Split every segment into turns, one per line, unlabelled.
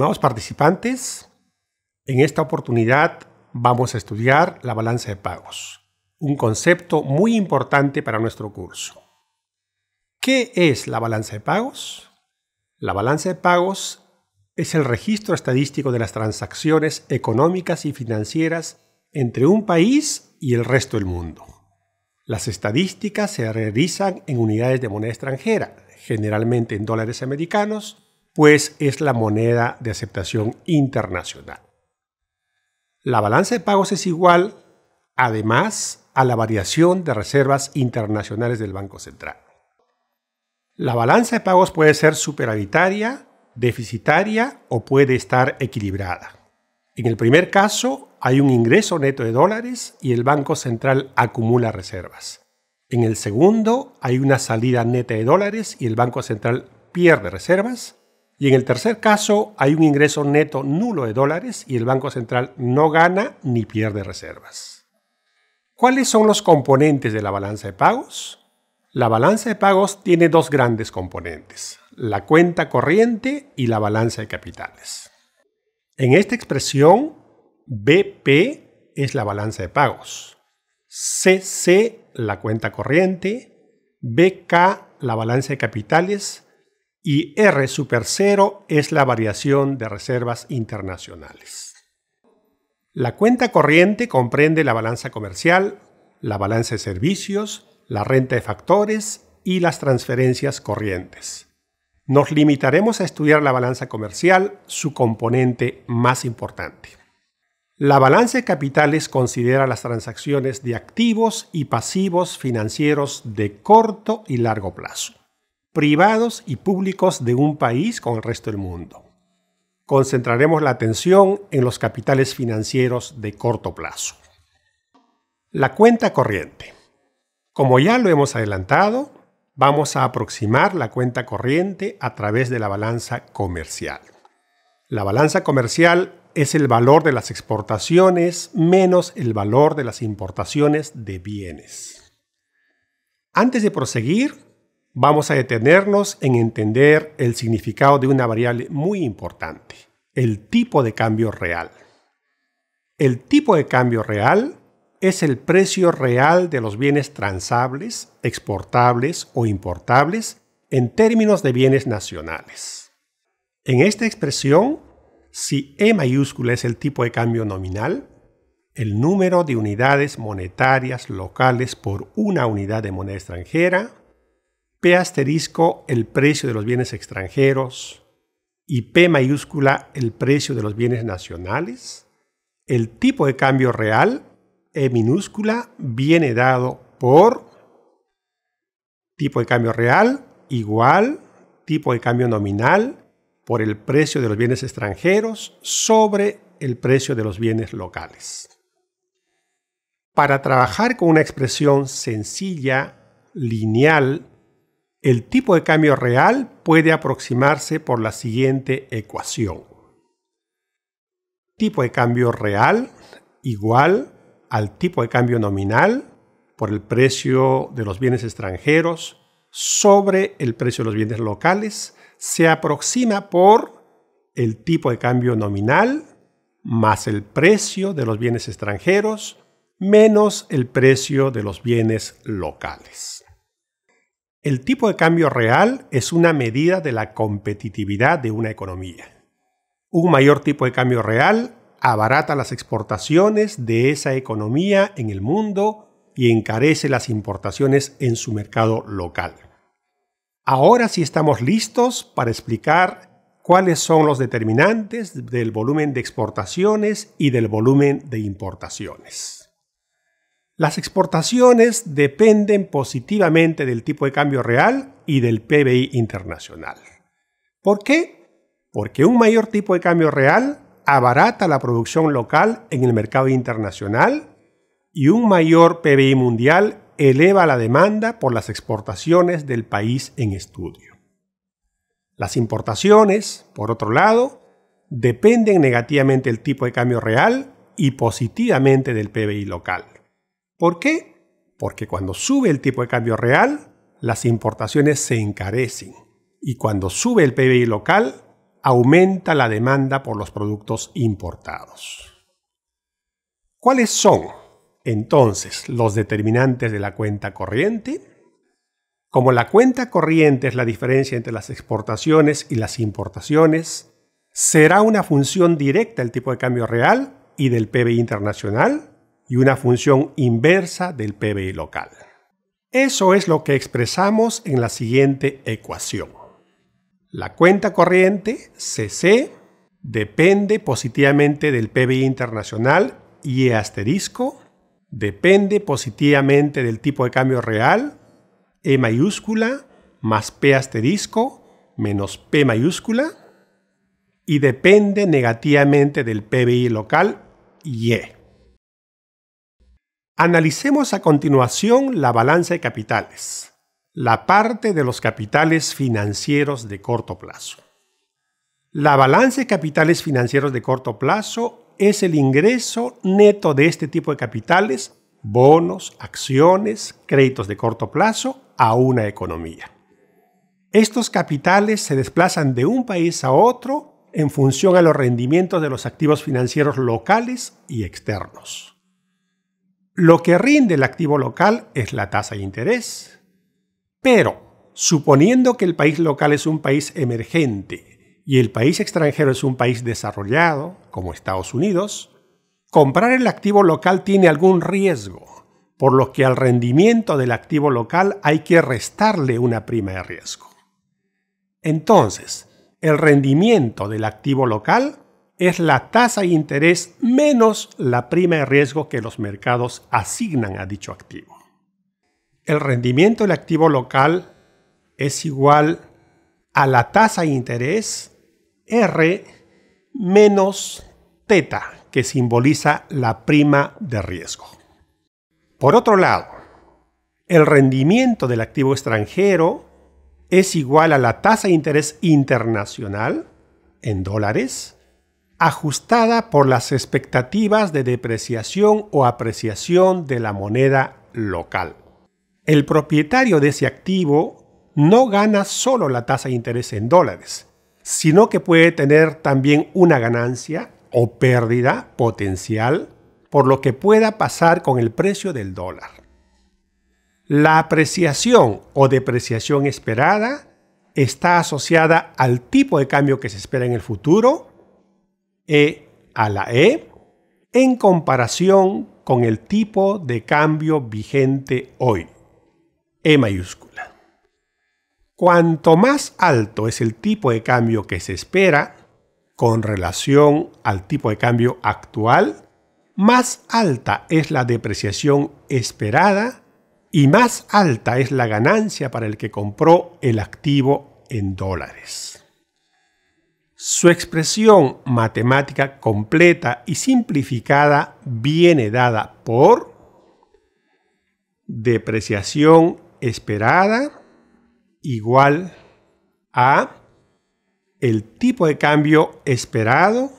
Estimados participantes, en esta oportunidad vamos a estudiar la balanza de pagos, un concepto muy importante para nuestro curso. ¿Qué es la balanza de pagos? La balanza de pagos es el registro estadístico de las transacciones económicas y financieras entre un país y el resto del mundo. Las estadísticas se realizan en unidades de moneda extranjera, generalmente en dólares americanos, pues es la moneda de aceptación internacional. La balanza de pagos es igual, además, a la variación de reservas internacionales del Banco Central. La balanza de pagos puede ser superavitaria, deficitaria o puede estar equilibrada. En el primer caso, hay un ingreso neto de dólares y el Banco Central acumula reservas. En el segundo, hay una salida neta de dólares y el Banco Central pierde reservas. Y en el tercer caso hay un ingreso neto nulo de dólares y el Banco Central no gana ni pierde reservas. ¿Cuáles son los componentes de la balanza de pagos? La balanza de pagos tiene dos grandes componentes, la cuenta corriente y la balanza de capitales. En esta expresión, BP es la balanza de pagos, CC la cuenta corriente, BK la balanza de capitales y R super 0 es la variación de reservas internacionales. La cuenta corriente comprende la balanza comercial, la balanza de servicios, la renta de factores y las transferencias corrientes. Nos limitaremos a estudiar la balanza comercial, su componente más importante. La balanza de capitales considera las transacciones de activos y pasivos financieros de corto y largo plazo privados y públicos de un país con el resto del mundo. Concentraremos la atención en los capitales financieros de corto plazo. La cuenta corriente. Como ya lo hemos adelantado, vamos a aproximar la cuenta corriente a través de la balanza comercial. La balanza comercial es el valor de las exportaciones menos el valor de las importaciones de bienes. Antes de proseguir, vamos a detenernos en entender el significado de una variable muy importante, el tipo de cambio real. El tipo de cambio real es el precio real de los bienes transables, exportables o importables en términos de bienes nacionales. En esta expresión, si E mayúscula es el tipo de cambio nominal, el número de unidades monetarias locales por una unidad de moneda extranjera P asterisco el precio de los bienes extranjeros y P mayúscula el precio de los bienes nacionales, el tipo de cambio real E minúscula viene dado por tipo de cambio real igual tipo de cambio nominal por el precio de los bienes extranjeros sobre el precio de los bienes locales. Para trabajar con una expresión sencilla, lineal, el tipo de cambio real puede aproximarse por la siguiente ecuación. Tipo de cambio real igual al tipo de cambio nominal por el precio de los bienes extranjeros sobre el precio de los bienes locales se aproxima por el tipo de cambio nominal más el precio de los bienes extranjeros menos el precio de los bienes locales. El tipo de cambio real es una medida de la competitividad de una economía. Un mayor tipo de cambio real abarata las exportaciones de esa economía en el mundo y encarece las importaciones en su mercado local. Ahora sí estamos listos para explicar cuáles son los determinantes del volumen de exportaciones y del volumen de importaciones. Las exportaciones dependen positivamente del tipo de cambio real y del PBI internacional. ¿Por qué? Porque un mayor tipo de cambio real abarata la producción local en el mercado internacional y un mayor PBI mundial eleva la demanda por las exportaciones del país en estudio. Las importaciones, por otro lado, dependen negativamente del tipo de cambio real y positivamente del PBI local. ¿Por qué? Porque cuando sube el tipo de cambio real, las importaciones se encarecen. Y cuando sube el PBI local, aumenta la demanda por los productos importados. ¿Cuáles son, entonces, los determinantes de la cuenta corriente? Como la cuenta corriente es la diferencia entre las exportaciones y las importaciones, será una función directa del tipo de cambio real y del PBI internacional y una función inversa del PBI local. Eso es lo que expresamos en la siguiente ecuación. La cuenta corriente CC depende positivamente del PBI internacional y e asterisco depende positivamente del tipo de cambio real E mayúscula más P asterisco menos P mayúscula y depende negativamente del PBI local Y. E. Analicemos a continuación la balanza de capitales, la parte de los capitales financieros de corto plazo. La balanza de capitales financieros de corto plazo es el ingreso neto de este tipo de capitales, bonos, acciones, créditos de corto plazo a una economía. Estos capitales se desplazan de un país a otro en función a los rendimientos de los activos financieros locales y externos. Lo que rinde el activo local es la tasa de interés. Pero, suponiendo que el país local es un país emergente y el país extranjero es un país desarrollado, como Estados Unidos, comprar el activo local tiene algún riesgo, por lo que al rendimiento del activo local hay que restarle una prima de riesgo. Entonces, el rendimiento del activo local es la tasa de interés menos la prima de riesgo que los mercados asignan a dicho activo. El rendimiento del activo local es igual a la tasa de interés R menos teta, que simboliza la prima de riesgo. Por otro lado, el rendimiento del activo extranjero es igual a la tasa de interés internacional en dólares ajustada por las expectativas de depreciación o apreciación de la moneda local. El propietario de ese activo no gana solo la tasa de interés en dólares, sino que puede tener también una ganancia o pérdida potencial por lo que pueda pasar con el precio del dólar. La apreciación o depreciación esperada está asociada al tipo de cambio que se espera en el futuro e a la E en comparación con el tipo de cambio vigente hoy. E mayúscula. Cuanto más alto es el tipo de cambio que se espera con relación al tipo de cambio actual, más alta es la depreciación esperada y más alta es la ganancia para el que compró el activo en dólares. Su expresión matemática completa y simplificada viene dada por depreciación esperada igual a el tipo de cambio esperado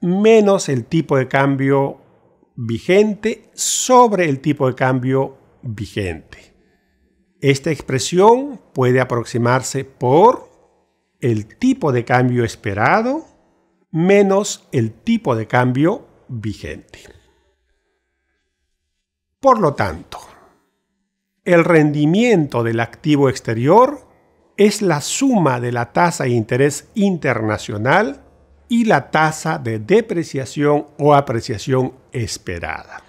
menos el tipo de cambio vigente sobre el tipo de cambio vigente. Esta expresión puede aproximarse por el tipo de cambio esperado menos el tipo de cambio vigente. Por lo tanto, el rendimiento del activo exterior es la suma de la tasa de interés internacional y la tasa de depreciación o apreciación esperada.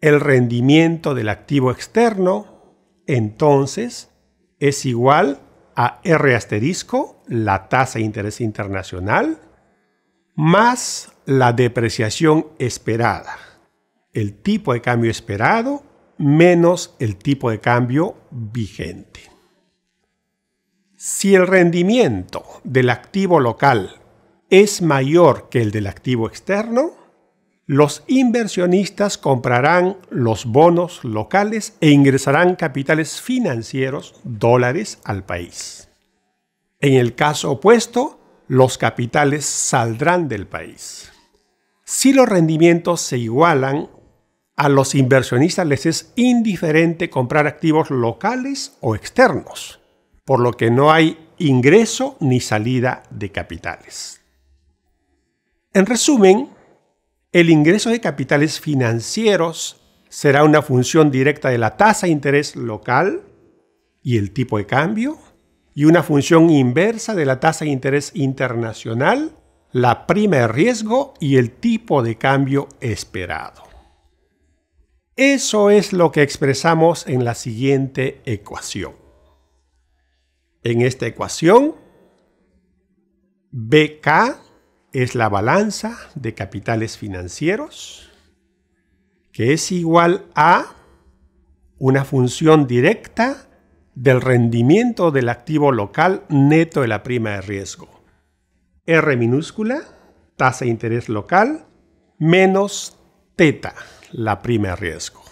El rendimiento del activo externo, entonces, es igual a R asterisco, la tasa de interés internacional, más la depreciación esperada, el tipo de cambio esperado menos el tipo de cambio vigente. Si el rendimiento del activo local es mayor que el del activo externo, los inversionistas comprarán los bonos locales e ingresarán capitales financieros, dólares, al país. En el caso opuesto, los capitales saldrán del país. Si los rendimientos se igualan, a los inversionistas les es indiferente comprar activos locales o externos, por lo que no hay ingreso ni salida de capitales. En resumen, el ingreso de capitales financieros será una función directa de la tasa de interés local y el tipo de cambio, y una función inversa de la tasa de interés internacional, la prima de riesgo y el tipo de cambio esperado. Eso es lo que expresamos en la siguiente ecuación. En esta ecuación, BK es la balanza de capitales financieros, que es igual a una función directa del rendimiento del activo local neto de la prima de riesgo. R minúscula, tasa de interés local, menos teta, la prima de riesgo.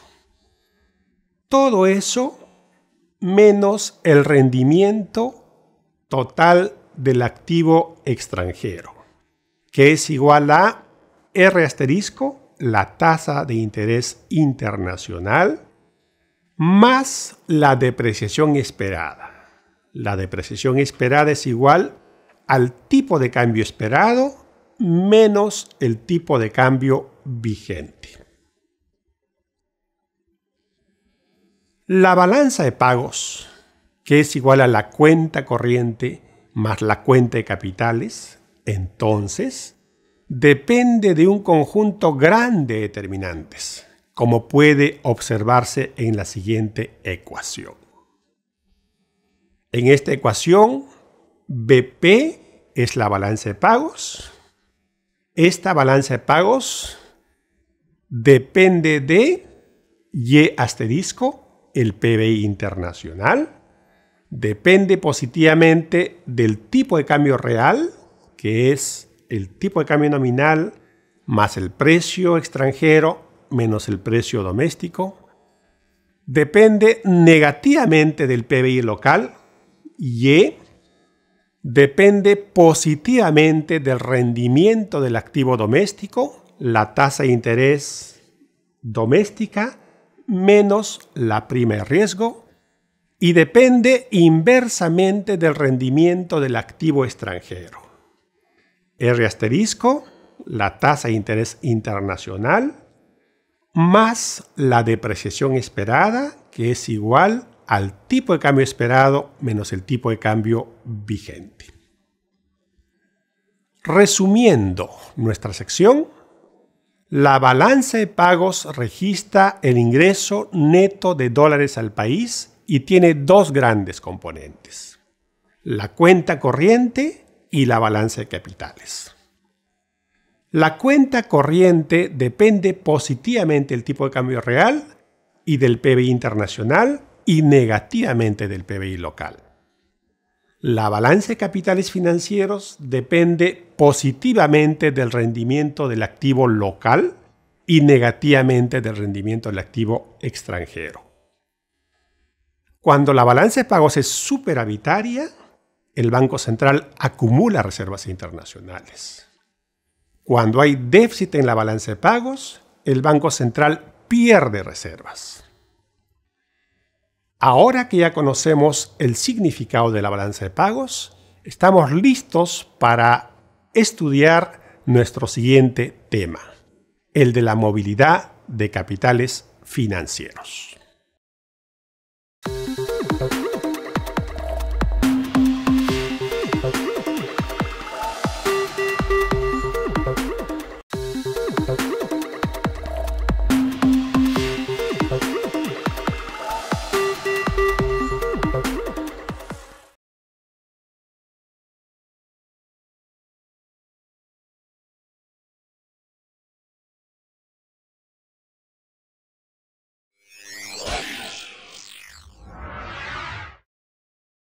Todo eso menos el rendimiento total del activo extranjero que es igual a R asterisco, la tasa de interés internacional, más la depreciación esperada. La depreciación esperada es igual al tipo de cambio esperado menos el tipo de cambio vigente. La balanza de pagos, que es igual a la cuenta corriente más la cuenta de capitales, entonces, depende de un conjunto grande de determinantes, como puede observarse en la siguiente ecuación. En esta ecuación, BP es la balanza de pagos. Esta balanza de pagos depende de Y asterisco, el PBI internacional. Depende positivamente del tipo de cambio real que es el tipo de cambio nominal más el precio extranjero menos el precio doméstico, depende negativamente del PBI local y e, depende positivamente del rendimiento del activo doméstico, la tasa de interés doméstica menos la prima de riesgo y depende inversamente del rendimiento del activo extranjero. R asterisco, la tasa de interés internacional, más la depreciación esperada, que es igual al tipo de cambio esperado menos el tipo de cambio vigente. Resumiendo nuestra sección, la balanza de pagos registra el ingreso neto de dólares al país y tiene dos grandes componentes. La cuenta corriente, y la balanza de capitales. La cuenta corriente depende positivamente del tipo de cambio real y del PBI internacional y negativamente del PBI local. La balanza de capitales financieros depende positivamente del rendimiento del activo local y negativamente del rendimiento del activo extranjero. Cuando la balanza de pagos es superavitaria, el Banco Central acumula reservas internacionales. Cuando hay déficit en la balanza de pagos, el Banco Central pierde reservas. Ahora que ya conocemos el significado de la balanza de pagos, estamos listos para estudiar nuestro siguiente tema, el de la movilidad de capitales financieros.